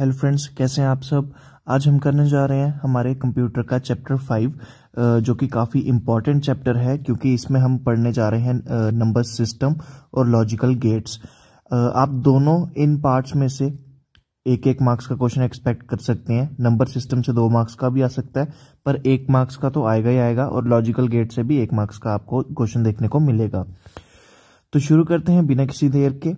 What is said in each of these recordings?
Hello friends कैसे हैं आप सब आज हम करने जा रहे हैं हमारे कंप्यूटर का चैप्टर फाइव जो कि काफ़ी इम्पॉर्टेंट चैप्टर है क्योंकि इसमें हम पढ़ने जा रहे हैं नंबर सिस्टम और लॉजिकल गेट्स आप दोनों इन पार्ट्स में से एक एक मार्क्स का क्वेश्चन एक्सपेक्ट कर सकते हैं नंबर सिस्टम से दो मार्क्स का भी आ सकता है पर एक मार्क्स का तो आएगा ही आएगा और लॉजिकल गेट से भी एक मार्क्स का आपको क्वेश्चन देखने को मिलेगा तो शुरू करते हैं बिना किसी देर के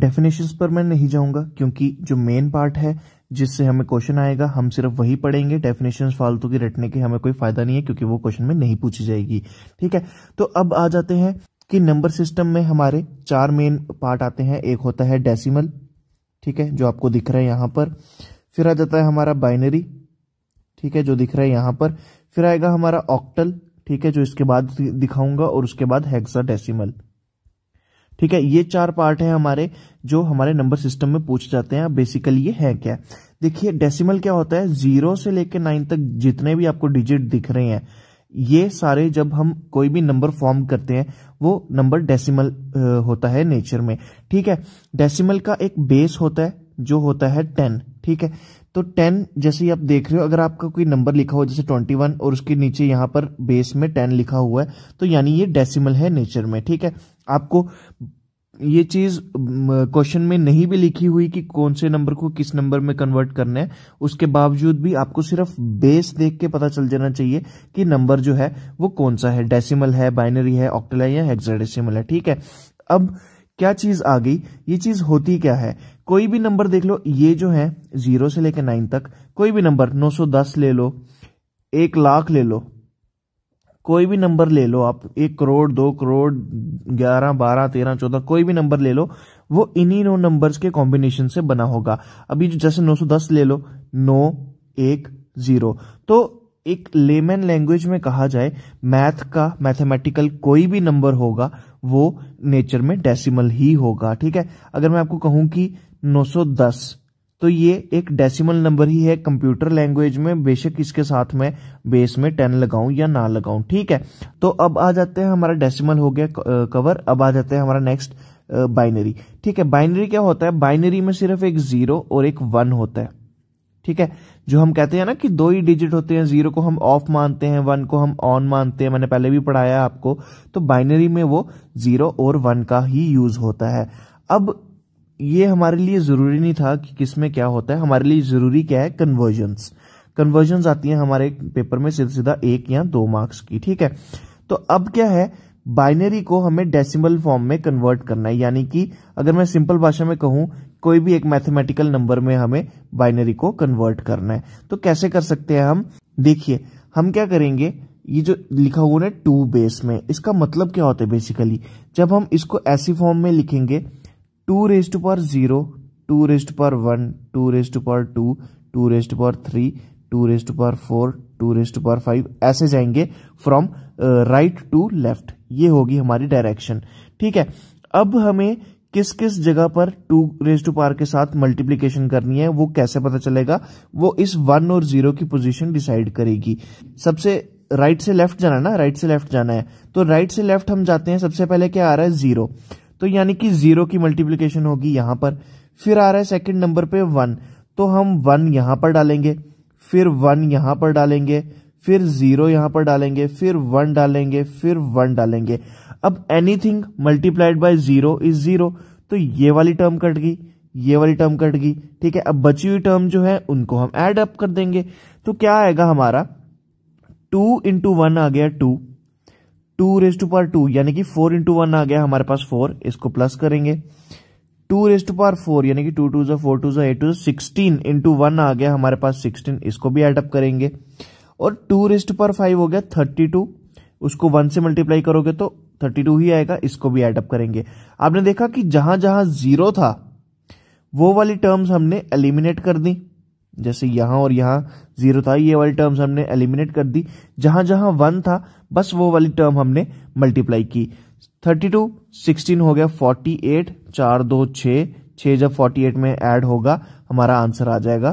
डेफिनेशंस पर मैं नहीं जाऊंगा क्योंकि जो मेन पार्ट है जिससे हमें क्वेश्चन आएगा हम सिर्फ वही पढ़ेंगे डेफिनेशन फालतू की रटने के हमें कोई फायदा नहीं है क्योंकि वो क्वेश्चन में नहीं पूछी जाएगी ठीक है तो अब आ जाते हैं कि नंबर सिस्टम में हमारे चार मेन पार्ट आते हैं एक होता है डेसिमल ठीक है जो आपको दिख रहा है यहां पर फिर आ जाता है हमारा बाइनरी ठीक है जो दिख रहा है यहाँ पर फिर आएगा हमारा ऑक्टल ठीक है जो इसके बाद दिखाऊंगा और उसके बाद हेक्सा डेसिमल ठीक है ये चार पार्ट है हमारे जो हमारे नंबर सिस्टम में पूछ जाते हैं बेसिकली ये है क्या देखिए डेसिमल क्या होता है जीरो से लेकर नाइन तक जितने भी आपको डिजिट दिख रहे हैं ये सारे जब हम कोई भी नंबर फॉर्म करते हैं वो नंबर डेसिमल होता है नेचर में ठीक है डेसिमल का एक बेस होता है जो होता है टेन ठीक है तो टेन जैसे आप देख रहे हो अगर आपका कोई नंबर लिखा हो जैसे ट्वेंटी वन और उसके नीचे यहां पर बेस में टेन लिखा हुआ है तो यानी ये डेसिमल है नेचर में ठीक है आपको ये चीज क्वेश्चन में नहीं भी लिखी हुई कि कौन से नंबर को किस नंबर में कन्वर्ट करना है उसके बावजूद भी आपको सिर्फ बेस देख के पता चल जाना चाहिए कि नंबर जो है वो कौन सा है डेसिमल है बाइनरी है ऑक्टल है या हेक्साडेसिमल है ठीक है अब क्या चीज आ गई ये चीज होती क्या है कोई भी नंबर देख लो ये जो है जीरो से लेकर नाइन तक कोई भी नंबर नौ ले लो एक लाख ले लो कोई भी नंबर ले लो आप एक करोड़ दो करोड़ ग्यारह बारह तेरह चौदह कोई भी नंबर ले लो वो इन्हीं नौ नंबर्स के कॉम्बिनेशन से बना होगा अभी जैसे 910 ले लो नौ एक जीरो तो एक लेमन लैंग्वेज में कहा जाए मैथ का मैथमेटिकल कोई भी नंबर होगा वो नेचर में डेसिमल ही होगा ठीक है अगर मैं आपको कहूं कि 910 तो ये एक डेसिमल नंबर ही है कंप्यूटर लैंग्वेज में बेशक इसके साथ में बेस में टेन लगाऊं या ना लगाऊं ठीक है तो अब आ जाते हैं हमारा डेसिमल हो गया कवर uh, अब आ जाते हैं हमारा नेक्स्ट बाइनरी uh, ठीक है बाइनरी क्या होता है बाइनरी में सिर्फ एक जीरो और एक वन होता है ठीक है जो हम कहते हैं ना कि दो ही डिजिट होते हैं जीरो को हम ऑफ मानते हैं वन को हम ऑन मानते हैं मैंने पहले भी पढ़ाया आपको तो बाइनरी में वो जीरो और वन का ही यूज होता है अब ये हमारे लिए जरूरी नहीं था कि किस में क्या होता है हमारे लिए जरूरी क्या है कन्वर्जन्स कन्वर्जन्स आती हैं हमारे पेपर में सीधा सीधा एक या दो मार्क्स की ठीक है तो अब क्या है बाइनरी को हमें डेसिमल फॉर्म में कन्वर्ट करना है यानी कि अगर मैं सिंपल भाषा में कहूं कोई भी एक मैथमेटिकल नंबर में हमें बाइनरी को कन्वर्ट करना है तो कैसे कर सकते हैं हम देखिए हम क्या करेंगे ये जो लिखा हुआ है टू बेस में इसका मतलब क्या होता है बेसिकली जब हम इसको ऐसी फॉर्म में लिखेंगे टू रेज टू पर जीरो टू रेज टू पर one two raise to power two two raise to पर थ्री टू रेज टू पर four two raise to power five ऐसे जाएंगे फ्रॉम राइट टू लेफ्ट ये होगी हमारी डायरेक्शन ठीक है अब हमें किस किस जगह पर टू रेज टू पार के साथ मल्टीप्लीकेशन करनी है वो कैसे पता चलेगा वो इस वन और जीरो की पोजीशन डिसाइड करेगी सबसे राइट से लेफ्ट जाना है ना राइट से लेफ्ट जाना है तो राइट से लेफ्ट हम जाते हैं सबसे पहले क्या आ रहा है जीरो तो यानी कि जीरो की मल्टीप्लीकेशन होगी यहां पर फिर आ रहा है सेकेंड नंबर पे वन तो हम वन यहां पर डालेंगे फिर वन यहां पर डालेंगे फिर जीरो यहां पर डालेंगे फिर वन डालेंगे फिर वन डालेंगे अब anything multiplied by zero is zero तो ये वाली टर्म कट गई ये वाली टर्म कट गई ठीक है अब बची हुई टर्म जो है उनको हम एड अप कर देंगे तो क्या आएगा हमारा टू इंटू वन आ गया two two raise to power two यानी कि फोर इंटू वन आ गया हमारे पास फोर इसको प्लस करेंगे two raise to power four यानी कि टू टू जो फोर टू जो एट टू जो सिक्सटीन इंटू वन आ गया हमारे पास सिक्सटीन इसको भी एडअप करेंगे और two raise to power five हो गया थर्टी टू उसको वन से मल्टीप्लाई करोगे तो थर्टी टू ही आएगा इसको भी एडअप करेंगे आपने देखा कि जहां जहां जीरो था वो वाली टर्म्स हमने एलिमिनेट कर दी जैसे यहां और यहां जीरो था ये वाली टर्म्स हमने एलिमिनेट कर दी जहां जहां वन था बस वो वाली टर्म हमने मल्टीप्लाई की 32 16 हो गया 48 चार दो छ छः जब 48 में ऐड होगा हमारा आंसर आ जाएगा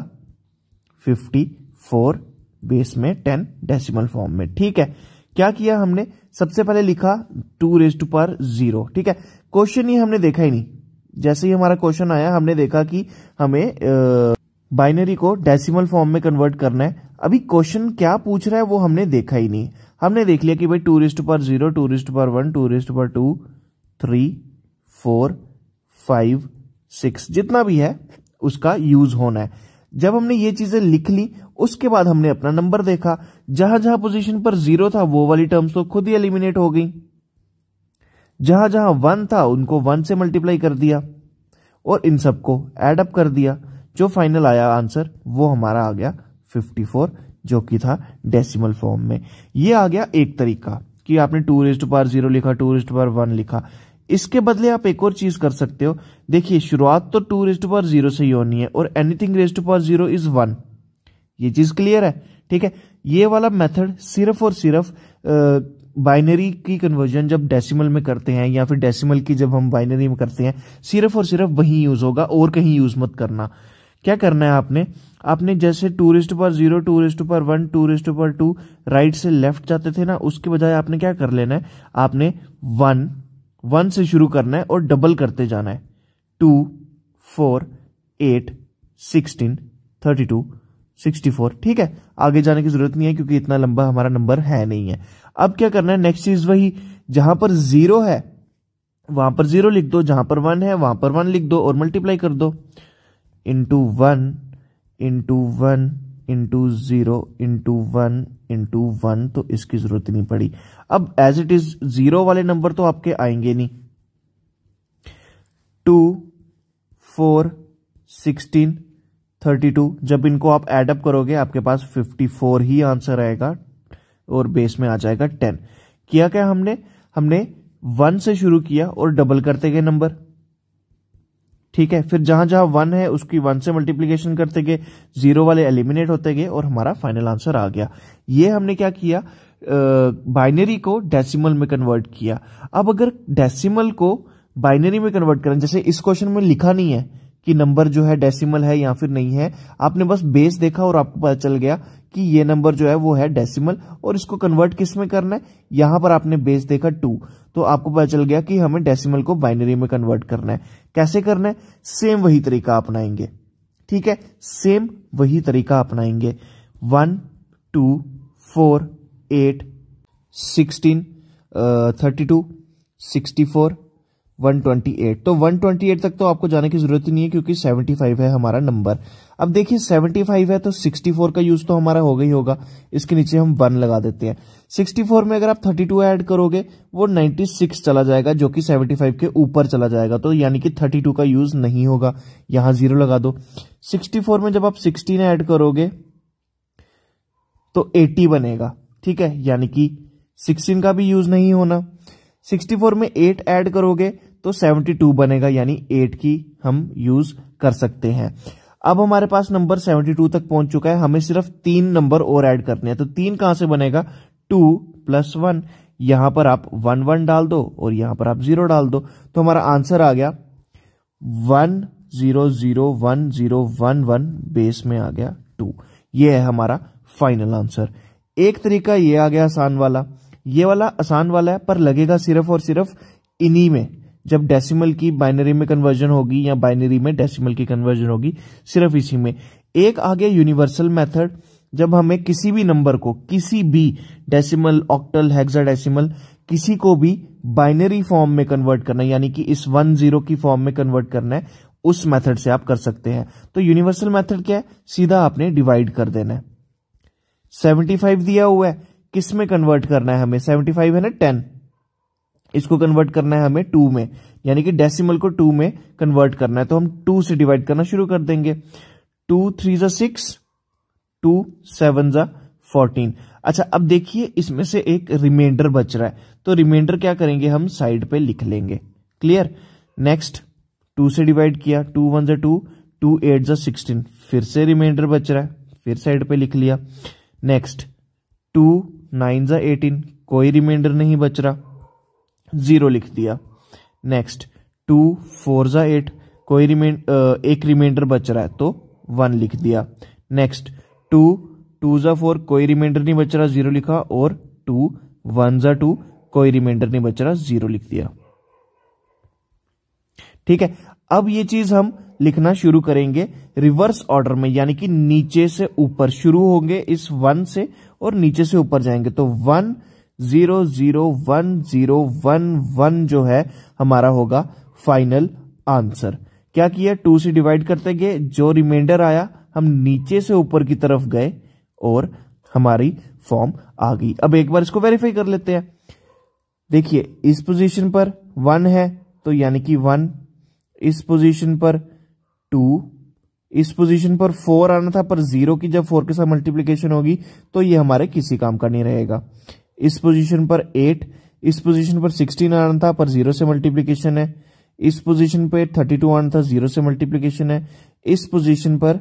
54 बेस में 10 डेसिमल फॉर्म में ठीक है क्या किया हमने सबसे पहले लिखा टू रेज टू पर जीरो ठीक है क्वेश्चन ही हमने देखा ही नहीं जैसे ही हमारा क्वेश्चन आया हमने देखा कि हमें बाइनरी को डेसिमल फॉर्म में कन्वर्ट करना है अभी क्वेश्चन क्या पूछ रहा है वो हमने देखा ही नहीं हमने देख लिया कि भाई two raised power zero two raised power one two raised power two three four five six जितना भी है उसका यूज होना है जब हमने ये चीजें लिख ली उसके बाद हमने अपना नंबर देखा जहां जहां पोजीशन पर जीरो था वो वाली टर्म्स तो खुद ही एलिमिनेट हो गई जहां जहां वन था उनको वन से मल्टीप्लाई कर दिया और इन सबको एडअप कर दिया जो फाइनल आया आंसर वो हमारा आ गया फिफ्टी फोर जो कि था डेसिमल फॉर्म में ये आ गया एक तरीका कि आपने टूरिस्ट पर पार जीरो लिखा टूरिस्ट पर पार वन लिखा इसके बदले आप एक और चीज कर सकते हो देखिए शुरुआत तो टूरिस्ट पर पार जीरो से ही होनी है और anything raised power zero is one ये चीज क्लियर है ठीक है ये वाला मेथड सिर्फ और सिर्फ बाइनरी की कन्वर्जन जब डेसिमल में करते हैं या फिर डेसिमल की जब हम बाइनरी में करते हैं सिर्फ और सिर्फ वही यूज होगा और कहीं यूज मत करना क्या करना है आपने आपने जैसे two raised power zero two raised power one two raised power two right से लेफ्ट जाते थे ना उसके बजाय आपने क्या कर लेना है आपने वन वन से शुरू करना है और डबल करते जाना है two four eight sixteen thirty two sixty four ठीक है आगे जाने की जरूरत नहीं है क्योंकि इतना लंबा हमारा नंबर है नहीं है अब क्या करना है नेक्स्ट चीज वही जहां पर जीरो है वहां पर जीरो लिख दो जहां पर वन है वहां पर वन लिख दो और मल्टीप्लाई कर दो into one into one into zero into one into one तो इसकी जरूरत नहीं पड़ी अब एज इट इज जीरो वाले नंबर तो आपके आएंगे नहीं two four sixteen thirty two जब इनको आप एडअप करोगे आपके पास फिफ्टी फोर ही आंसर आएगा और बेस में आ जाएगा टेन किया क्या हमने हमने वन से शुरू किया और डबल करते गए नंबर ठीक है फिर जहां जहां वन है उसकी वन से मल्टीप्लीकेशन करते गए जीरो वाले एलिमिनेट होते गए और हमारा फाइनल आंसर आ गया ये हमने क्या किया बाइनरी को डेसिमल में कन्वर्ट किया अब अगर डेसिमल को बाइनरी में कन्वर्ट करें जैसे इस क्वेश्चन में लिखा नहीं है कि नंबर जो है डेसिमल है या फिर नहीं है आपने बस बेस देखा और आपको पता चल गया कि ये नंबर जो है वो है डेसिमल और इसको कन्वर्ट किस में करना है यहां पर आपने बेस देखा टू तो आपको पता चल गया कि हमें डेसिमल को बाइनरी में कन्वर्ट करना है कैसे करना है सेम वही तरीका अपनाएंगे ठीक है सेम वही तरीका अपनाएंगे one two four eight sixteen thirty two sixty four 128 तो 128 तक तो आपको जाने की जरूरत ही नहीं है क्योंकि 75 है हमारा नंबर अब देखिए 75 है तो 64 का यूज तो हमारा हो गई होगा इसके नीचे हम वन लगा देते हैं 64 में अगर आप 32 ऐड करोगे वो 96 चला जाएगा जो कि 75 के ऊपर चला जाएगा तो यानी कि 32 का यूज नहीं होगा यहां जीरो लगा दो सिक्सटी में जब आप सिक्सटीन ऐड करोगे तो एटी बनेगा ठीक है यानी कि सिक्सटीन का भी यूज नहीं होना 64 में 8 ऐड करोगे तो 72 बनेगा यानी 8 की हम यूज कर सकते हैं अब हमारे पास नंबर 72 तक पहुंच चुका है हमें सिर्फ तीन नंबर और ऐड करने हैं तो तीन कहां से बनेगा टू प्लस वन यहां पर आप वन वन डाल दो और यहां पर आप जीरो डाल दो तो हमारा आंसर आ गया one zero zero one zero one one base में आ गया टू ये है हमारा फाइनल आंसर एक तरीका ये आ गया आसान वाला ये वाला आसान वाला है पर लगेगा सिर्फ और सिर्फ इन्हीं में जब डेसिमल की बाइनरी में कन्वर्जन होगी या बाइनरी में डेसिमल की कन्वर्जन होगी सिर्फ इसी में एक आ गया यूनिवर्सल मेथड जब हमें किसी भी नंबर को किसी भी डेसिमल ऑक्टल हेक्साडेसिमल किसी को भी बाइनरी फॉर्म में कन्वर्ट करना यानी कि इस वन जीरो की फॉर्म में कन्वर्ट करना है उस मेथड से आप कर सकते हैं तो यूनिवर्सल मेथड क्या है सीधा आपने डिवाइड कर देना है फाइव दिया हुआ है किस में कन्वर्ट करना है हमें फाइव है ना टेन इसको कन्वर्ट करना है हमें टू में यानी कि डेसिमल को टू में कन्वर्ट करना है तो हम टू से डिवाइड करना शुरू कर देंगे टू थ्री ज़ा सिक्स टू सेवन ज़ा फोर्टीन अच्छा अब देखिए इसमें से एक रिमाइंडर बच रहा है तो रिमाइंडर क्या करेंगे हम साइड पे लिख लेंगे क्लियर नेक्स्ट टू से डिवाइड किया टू वन ज़ा टू टू एट ज़ा सिक्सटीन फिर से रिमाइंडर बच रहा है फिर साइड पे लिख लिया नेक्स्ट टू नाइन ज़ा एटीन कोई रिमाइंडर नहीं बच रहा जीरो लिख दिया नेक्स्ट टू फोर ज़ा एट कोई रिमेंड एक रिमाइंडर बच रहा है तो वन लिख दिया नेक्स्ट टू टू ज़ा फोर कोई रिमाइंडर नहीं बच रहा जीरो लिखा और टू वन ज़ा टू कोई रिमाइंडर नहीं बच रहा जीरो लिख दिया ठीक है अब ये चीज़ हम लिखना शुरू करेंगे रिवर्स ऑर्डर में यानी कि नीचे से ऊपर शुरू होंगे इस वन से और नीचे से ऊपर जाएंगे तो one zero zero one zero one one जो है हमारा होगा फाइनल आंसर क्या किया टू से डिवाइड करते गए जो रिमाइंडर आया हम नीचे से ऊपर की तरफ गए और हमारी फॉर्म आ गई अब एक बार इसको वेरीफाई कर लेते हैं देखिए इस पोजीशन पर वन है तो यानी कि वन इस पोजीशन पर टू इस पोजीशन पर फोर आना था पर जीरो की जब फोर के साथ मल्टीप्लीकेशन होगी तो ये हमारे किसी काम का नहीं रहेगा इस पोजीशन पर एट इस पोजीशन पर सिक्सटीन आना था पर जीरो से मल्टीप्लीकेशन है इस पोजीशन पर थर्टी टू आना था जीरो से मल्टीप्लीकेशन है इस पोजीशन पर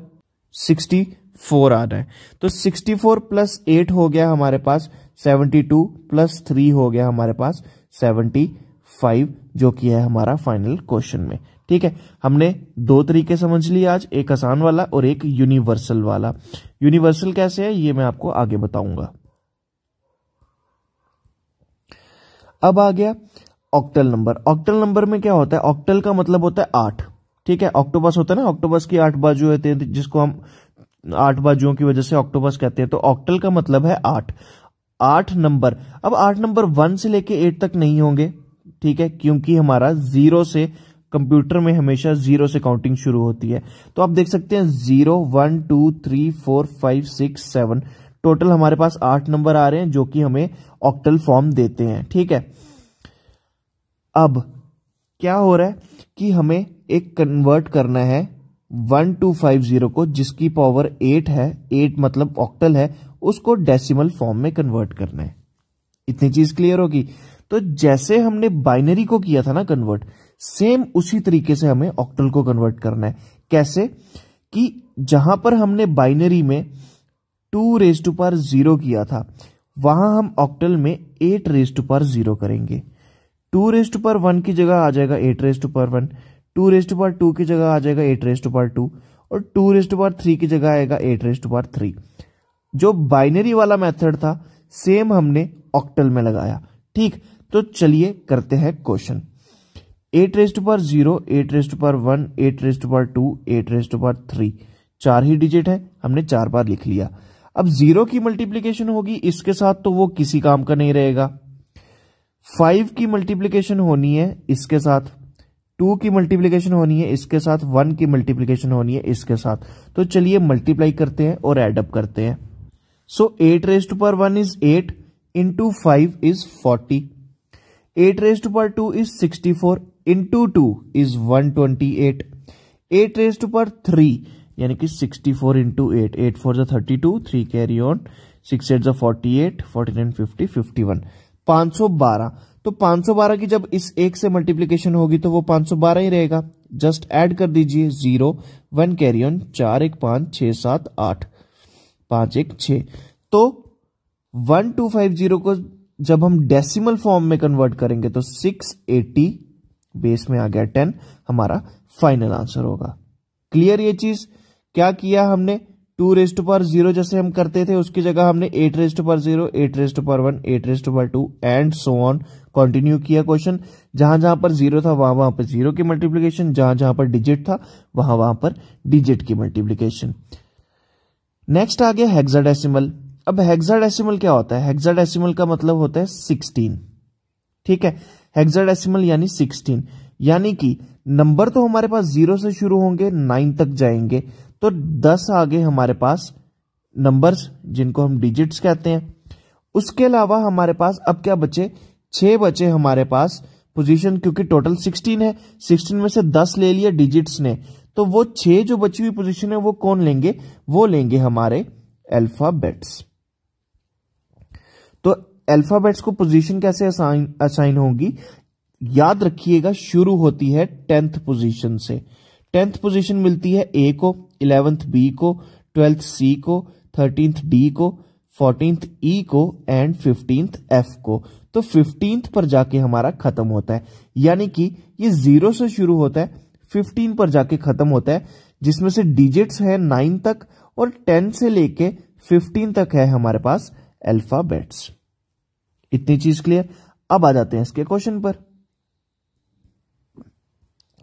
सिक्सटी फोर आ रहा है तो सिक्सटी फोर प्लस एट हो गया हमारे पास सेवेंटी टू प्लस थ्री हो गया हमारे पास सेवेंटी फाइव जो कि है हमारा फाइनल क्वेश्चन में ठीक है हमने दो तरीके समझ लिए आज एक आसान वाला और एक यूनिवर्सल वाला यूनिवर्सल कैसे है ये मैं आपको आगे बताऊंगा अब आ गया ऑक्टल नंबर ऑक्टल नंबर में क्या होता है ऑक्टल का मतलब होता है आठ ठीक है ऑक्टोबस होता है ना ऑक्टोबस की आठ बाजू होते हैं जिसको हम आठ बाजुओं की वजह से ऑक्टोबस कहते हैं तो ऑक्टल का मतलब है आठ आठ नंबर अब आठ नंबर वन से लेके एट तक नहीं होंगे ठीक है क्योंकि हमारा जीरो से कंप्यूटर में हमेशा जीरो से काउंटिंग शुरू होती है तो आप देख सकते हैं zero one two three four five six seven total हमारे पास आठ नंबर आ रहे हैं जो कि हमें ऑक्टल फॉर्म देते हैं ठीक है अब क्या हो रहा है कि हमें एक कन्वर्ट करना है वन टू फाइव जीरो को जिसकी पावर एट है एट मतलब ऑक्टल है उसको डेसिमल फॉर्म में कन्वर्ट करना है इतनी चीज क्लियर होगी तो जैसे हमने बाइनरी को किया था ना कन्वर्ट सेम उसी तरीके से हमें ऑक्टल को कन्वर्ट करना है कैसे कि जहां पर हमने बाइनरी में टू रेज टू पर जीरो किया था वहां हम ऑक्टल में एट रेज टू पर जीरो करेंगे टू रेज टू पर वन की जगह आ जाएगा एट रेज टू पर one two raise to power two की जगह आ जाएगा eight raise to power two और टू रेज टू पर थ्री की जगह आएगा एट रेज टू पर थ्री जो बाइनरी वाला मेथड था सेम हमने ऑक्टल में लगाया ठीक तो चलिए करते हैं क्वेश्चन एट रेज टू पर जीरो एट रेज टू पर one eight raise to power two eight raise to पर थ्री चार ही डिजिट है हमने चार बार लिख लिया अब जीरो की मल्टीप्लीकेशन होगी इसके साथ तो वो किसी काम का नहीं रहेगा फाइव की मल्टीप्लीकेशन होनी है इसके साथ टू की मल्टीप्लीकेशन होनी है इसके साथ वन की मल्टीप्लीकेशन होनी है इसके साथ तो चलिए मल्टीप्लाई करते हैं और एडअप करते हैं so eight raised power one is eight into five is forty eight raised power two is sixty four into two is one twenty eight eight raised power three यानी कि sixty four into eight eight four जो thirty two three carry on six eight जो forty eight forty nine fifty fifty one पांच सौ बारह तो पांच सौ बारह की जब इस एक से मल्टीप्लीकेशन होगी तो वो पांच सौ बारह ही रहेगा जस्ट एड कर दीजिए जीरो वन कैरी ऑन चार एक पांच छ सात आठ पांच एक छ तो वन टू फाइव जीरो को जब हम डेसिमल फॉर्म में कन्वर्ट करेंगे तो सिक्स एटी बेस में आ गया टेन हमारा फाइनल आंसर होगा क्लियर ये चीज़ क्या किया हमने टू रेस्ट पर जीरो जैसे हम करते थे उसकी जगह हमने eight raised power zero eight raised power one eight raised power two and so on continue किया क्वेश्चन जहां जहां पर जीरो था वहां वहां पर जीरो की मल्टीप्लीकेशन जहां जहां पर डिजिट था वहां वहां पर डिजिट की मल्टीप्लीकेशन नेक्स्ट आ गया हेक्साडेसिमल अब हेक्साडेसिमल क्या होता है हेक्साडेसिमल का मतलब होता है सिक्सटीन ठीक है हेक्साडेसिमल यानी सिक्सटीन यानी कि नंबर तो हमारे पास जीरो से शुरू होंगे नाइन तक जाएंगे तो दस आगे हमारे पास नंबर्स जिनको हम डिजिट्स कहते हैं उसके अलावा हमारे पास अब क्या बचे छह बचे हमारे पास पोजीशन क्योंकि टोटल सिक्सटीन है सिक्सटीन में से दस ले लिया डिजिट्स ने तो वो छह जो बची हुई पोजीशन है वो कौन लेंगे वो लेंगे हमारे अल्फाबेट्स तो अल्फाबेट्स को पोजीशन कैसे असाइन असाइन होगी याद रखिएगा शुरू होती है टेंथ पोजीशन से टेंथ पोजीशन मिलती है ए को इलेवेंथ बी को ट्वेल्थ सी को थर्टींथ डी को फोर्टींथ ई को एंड फिफ्टींथ एफ को तो फिफ्टींथ पर जाके हमारा खत्म होता है यानी कि ये जीरो से शुरू होता है फिफ्टीन पर जाके खत्म होता है जिसमें से डिजिट्स है नाइन तक और टेन से लेके फिफ्टीन तक है हमारे पास अल्फाबेट्स इतनी चीज क्लियर अब आ जाते हैं इसके क्वेश्चन पर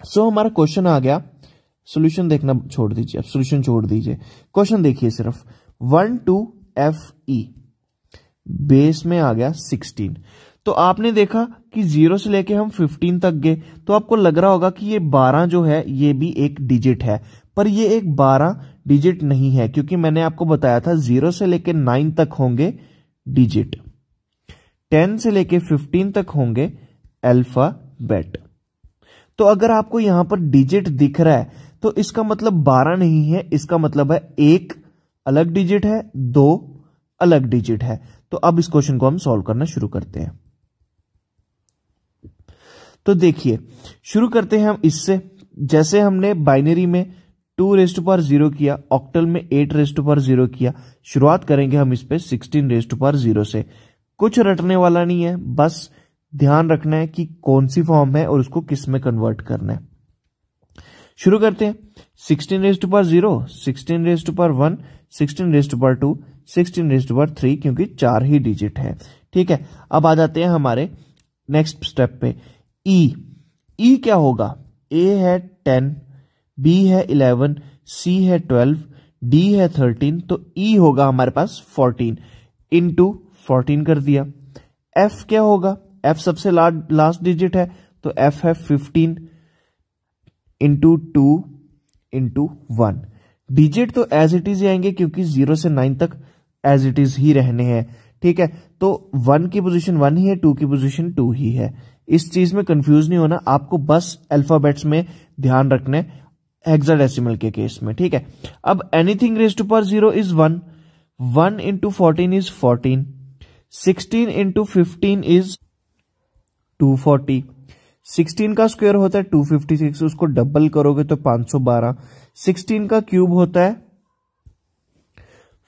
सो so, हमारा क्वेश्चन आ गया सोल्यूशन देखना छोड़ दीजिए अब सोल्यूशन छोड़ दीजिए क्वेश्चन देखिए सिर्फ one two F E base में आ गया सिक्सटीन तो आपने देखा कि जीरो से लेके हम फिफ्टीन तक गए तो आपको लग रहा होगा कि ये बारह जो है ये भी एक डिजिट है पर ये एक बारह डिजिट नहीं है क्योंकि मैंने आपको बताया था जीरो से लेके नाइन तक होंगे डिजिट टेन से लेके फिफ्टीन तक होंगे बेट तो अगर आपको यहां पर डिजिट दिख रहा है तो इसका मतलब बारह नहीं है इसका मतलब है एक अलग डिजिट है दो अलग डिजिट है तो अब इस क्वेश्चन को हम सॉल्व करना शुरू करते हैं तो देखिए शुरू करते हैं हम इससे जैसे हमने बाइनरी में टू रेस्ट पर जीरो किया ऑक्टल में एट रेस्ट पर जीरो किया शुरुआत करेंगे हम इस पे सिक्सटीन रेस्ट पर जीरो से कुछ रटने वाला नहीं है बस ध्यान रखना है कि कौन सी फॉर्म है और उसको किस में कन्वर्ट करना है शुरू करते हैं sixteen raise to power zero sixteen raise to power one sixteen raise to power two sixteen raise to power three क्योंकि चार ही डिजिट है ठीक है अब आ जाते हैं हमारे नेक्स्ट स्टेप पे ई e. ई e क्या होगा ए है टेन बी है इलेवन सी है ट्वेल्व डी है थर्टीन तो ई e होगा हमारे पास फोर्टीन इन टू फोर्टीन कर दिया एफ क्या होगा एफ सबसे लास्ट डिजिट है तो एफ है fifteen into two into one digit तो एज इट इज ही आएंगे क्योंकि जीरो से नाइन तक एज इट इज ही रहने हैं ठीक है तो वन की पोजीशन वन ही है टू की पोजीशन टू ही है इस चीज में कंफ्यूज नहीं होना आपको बस अल्फाबेट्स में ध्यान रखने हेक्साडेसिमल के केस में ठीक है अब anything raised power zero is one one into fourteen is fourteen sixteen into fifteen is two forty sixteen का स्क्वायर होता है टू फिफ्टी सिक्स उसको डबल करोगे तो पांच सौ बारह सिक्सटीन का क्यूब होता है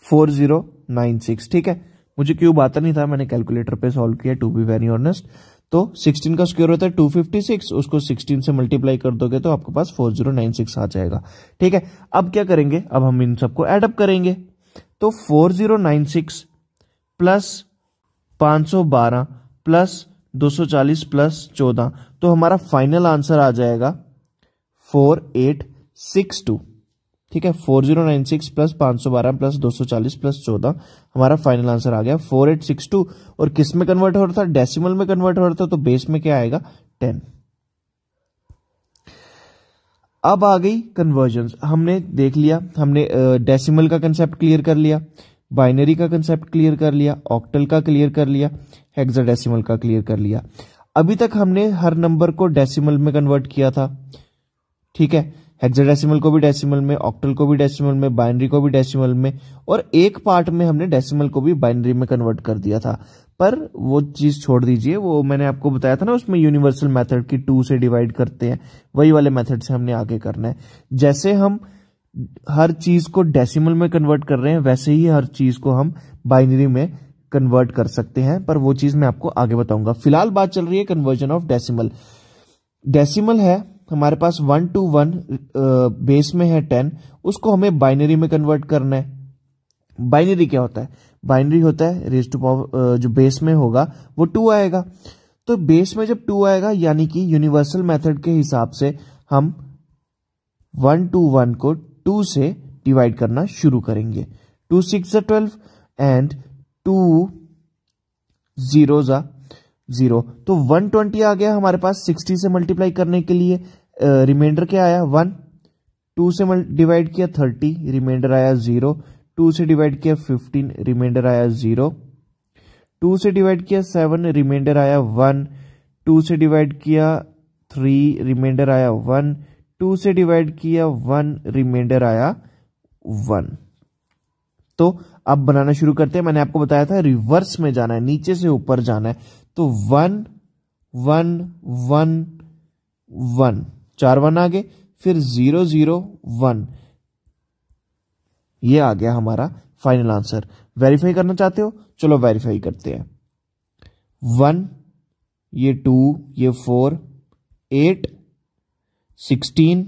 फोर जीरो नाइन सिक्स ठीक है मुझे क्यूब आता नहीं था मैंने कैलकुलेटर पे सॉल्व किया टू बी वेरी ऑनेस्ट तो सिक्सटीन का स्क्वायर होता है टू फिफ्टी सिक्स उसको सिक्सटीन से मल्टीप्लाई कर दोगे तो आपके पास फोर जीरो नाइन सिक्स आ जाएगा ठीक है अब क्या करेंगे अब हम इन सबको एडअप करेंगे तो four zero nine six plus पांच सौ बारह प्लस दो सौ चालीस प्लस चौदह तो हमारा फाइनल आंसर आ जाएगा फोर एट सिक्स टू ठीक है four zero nine six plus पांच सौ बारह प्लस दो सौ चालीस प्लस चौदह हमारा फाइनल आंसर आ गया फोर एट सिक्स टू और किस में कन्वर्ट हो रहा था डेसिमल में कन्वर्ट हो रहा था तो बेस में क्या आएगा टेन अब आ गई कन्वर्जन हमने देख लिया हमने डेसिमल का कंसेप्ट क्लियर कर लिया बाइनरी का कंसेप्ट क्लियर कर लिया ऑक्टल का क्लियर कर लिया हेक्साडेसिमल का क्लियर कर लिया अभी तक हमने हर नंबर को डेसिमल में कन्वर्ट किया था ठीक है हेक्साडेसिमल को भी डेसिमल में ऑक्टल को भी डेसिमल में बाइनरी को भी डेसिमल में और एक पार्ट में हमने डेसिमल को भी बाइनरी में कन्वर्ट कर दिया था पर वो चीज छोड़ दीजिए वो मैंने आपको बताया था ना उसमें यूनिवर्सल मेथड की टू से डिवाइड करते हैं वही वाले मेथड से हमने आगे करना है जैसे हम हर चीज को डेसिमल में कन्वर्ट कर रहे हैं वैसे ही हर चीज को हम बाइनरी में कन्वर्ट कर सकते हैं पर वो चीज मैं आपको आगे बताऊंगा फिलहाल बात चल रही है कन्वर्जन ऑफ डेसिमल डेसिमल है हमारे पास वन टू वन बेस में है टेन उसको हमें बाइनरी में कन्वर्ट करना है बाइनरी क्या होता है बाइनरी होता है रेज टू पावर जो बेस में होगा वो टू आएगा तो बेस में जब टू आएगा यानी कि यूनिवर्सल मेथड के हिसाब से हम वन टू वन को टू से डिवाइड करना शुरू करेंगे two six twelve and two zero जा जीरो तो वन ट्वेंटी आ गया हमारे पास सिक्सटी से मल्टीप्लाई करने के लिए रिमाइंडर uh, क्या आया वन टू से डिवाइड किया थर्टी रिमाइंडर आया जीरो टू से डिवाइड किया फिफ्टीन रिमाइंडर आया जीरो टू से डिवाइड किया सेवन रिमाइंडर आया वन टू से डिवाइड किया थ्री रिमाइंडर आया वन टू से डिवाइड किया वन रिमाइंडर आया वन तो अब बनाना शुरू करते हैं मैंने आपको बताया था रिवर्स में जाना है नीचे से ऊपर जाना है तो वन वन वन वन चार वन आगे फिर जीरो जीरो वन ये आ गया हमारा फाइनल आंसर वेरीफाई करना चाहते हो चलो वेरीफाई करते हैं वन ये टू ये four eight sixteen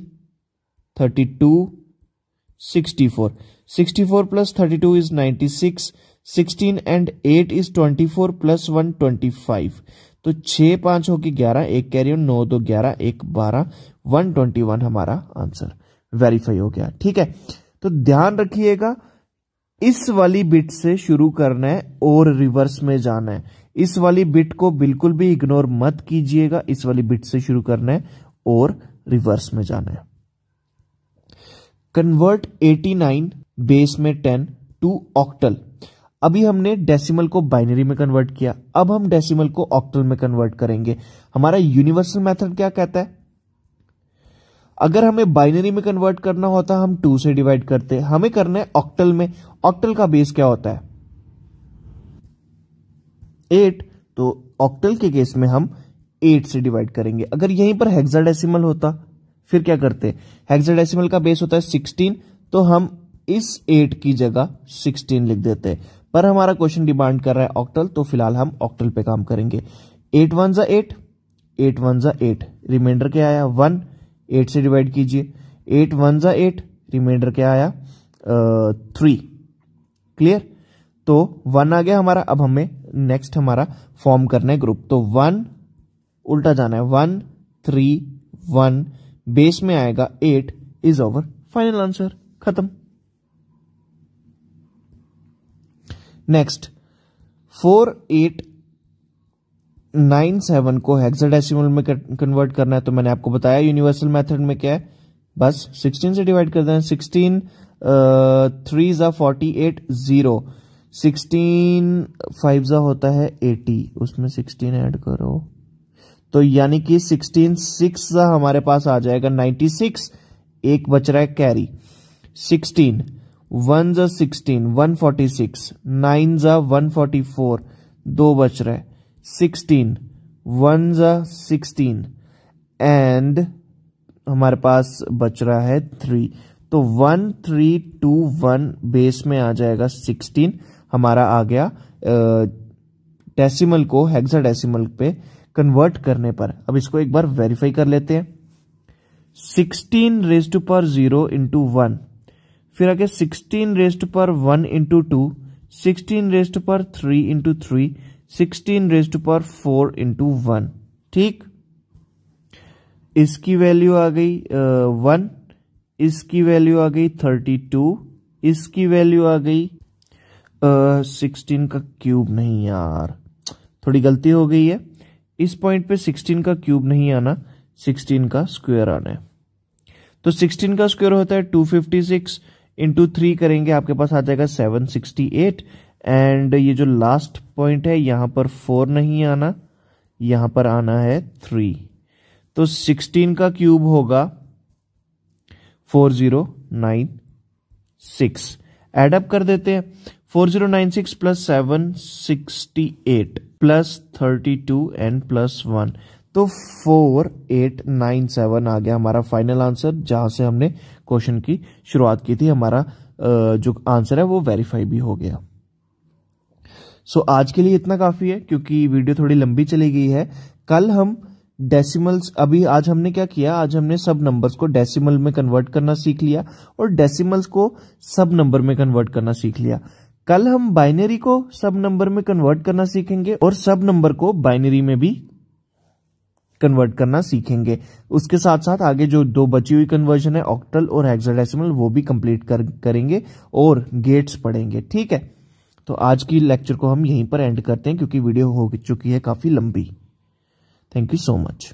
thirty two 64 64 plus 32 is 96 16 and 8 is 24 plus five तो 6 पांच होगी 11 एक हूं नौ दो 11 एक 12 121 हमारा आंसर वेरीफाई हो गया ठीक है तो ध्यान रखिएगा इस वाली बिट से शुरू करना है और रिवर्स में जाना है इस वाली बिट को बिल्कुल भी इग्नोर मत कीजिएगा इस वाली बिट से शुरू करना है और रिवर्स में जाना है कन्वर्ट 89 बेस में 10 टू ऑक्टल अभी हमने डेसिमल को बाइनरी में कन्वर्ट किया अब हम डेसिमल को ऑक्टल में कन्वर्ट करेंगे हमारा यूनिवर्सल मेथड क्या कहता है अगर हमें बाइनरी में कन्वर्ट करना होता हम टू से डिवाइड करते हमें करना है ऑक्टल में ऑक्टल का बेस क्या होता है एट तो ऑक्टल के केस में हम एट से डिवाइड करेंगे अगर यहीं पर हेक्साडेसिमल होता फिर क्या करते हैं का बेस होता है सिक्सटीन तो हम इस एट की जगह सिक्सटीन लिख देते हैं पर हमारा क्वेश्चन डिमांड कर रहा है ऑक्टल तो फिलहाल हम ऑक्टल पे काम करेंगे एट वन ज़ा एट एट वन ज़ा एट रिमाइंडर क्या आया वन एट से डिवाइड कीजिए एट वन ज़ा एट रिमाइंडर क्या आया थ्री क्लियर तो वन आ गया हमारा अब हमें नेक्स्ट हमारा फॉर्म करना है ग्रुप तो वन उल्टा जाना है वन थ्री वन बेस में आएगा eight is our final answer खत्म next four eight nine seven को हेक्साडेसिमल में कन्वर्ट करना है तो मैंने आपको बताया यूनिवर्सल मेथड में क्या है बस सिक्सटीन से डिवाइड कर देना सिक्सटीन थ्री ज़ा forty eight zero sixteen five ज़ा होता है एटी उसमें सिक्सटीन ऐड करो तो यानी कि सिक्सटीन सिक्स हमारे पास आ जाएगा नाइन्टी सिक्स एक बच रहा है कैरी सिक्सटीन वन ज sixteen one forty six nine ज वन फोर्टी फोर दो बच रहा सिक्सटीन वन ज सिक्सटीन एंड हमारे पास बच रहा है थ्री तो one three two one base में आ जाएगा सिक्सटीन हमारा आ गया डेसिमल को डेसिमल पे कन्वर्ट करने पर अब इसको एक बार वेरीफाई कर लेते हैं सिक्सटीन रेज टू पर जीरो इंटू वन फिर आगे सिक्सटीन रेज टू पर one into two sixteen raise to पर three into three sixteen raise to पर फोर इंटू वन ठीक इसकी वैल्यू आ गई वन uh, इसकी वैल्यू आ गई थर्टी टू इसकी वैल्यू आ गई सिक्सटीन uh, का क्यूब नहीं यार थोड़ी गलती हो गई है इस पॉइंट पे 16 का क्यूब नहीं आना 16 का स्क्वायर आना है तो 16 का स्क्वायर होता है 256 फिफ्टी सिक्स इंटू थ्री करेंगे आपके पास आ जाएगा 768 एंड ये जो लास्ट पॉइंट है यहां पर फोर नहीं आना यहां पर आना है थ्री तो 16 का क्यूब होगा 4096 एडअप कर देते हैं 4096 plus seven plus thirty two and plus one तो फोर एट नाइन सेवन आ गया हमारा फाइनल आंसर जहां से हमने क्वेश्चन की शुरुआत की थी हमारा जो आंसर है वो वेरीफाई भी हो गया सो so, आज के लिए इतना काफी है क्योंकि वीडियो थोड़ी लंबी चली गई है कल हम डेसिमल्स अभी आज हमने क्या किया आज हमने सब नंबर्स को डेसिमल में कन्वर्ट करना सीख लिया और डेसिमल्स को सब नंबर में कन्वर्ट करना सीख लिया कल हम बाइनरी को सब नंबर में कन्वर्ट करना सीखेंगे और सब नंबर को बाइनरी में भी कन्वर्ट करना सीखेंगे उसके साथ साथ आगे जो दो बची हुई कन्वर्जन है ऑक्टल और हेक्साडेसिमल वो भी कंप्लीट कर, करेंगे और गेट्स पढ़ेंगे ठीक है तो आज की लेक्चर को हम यहीं पर एंड करते हैं क्योंकि वीडियो हो चुकी है काफी लंबी थैंक यू सो मच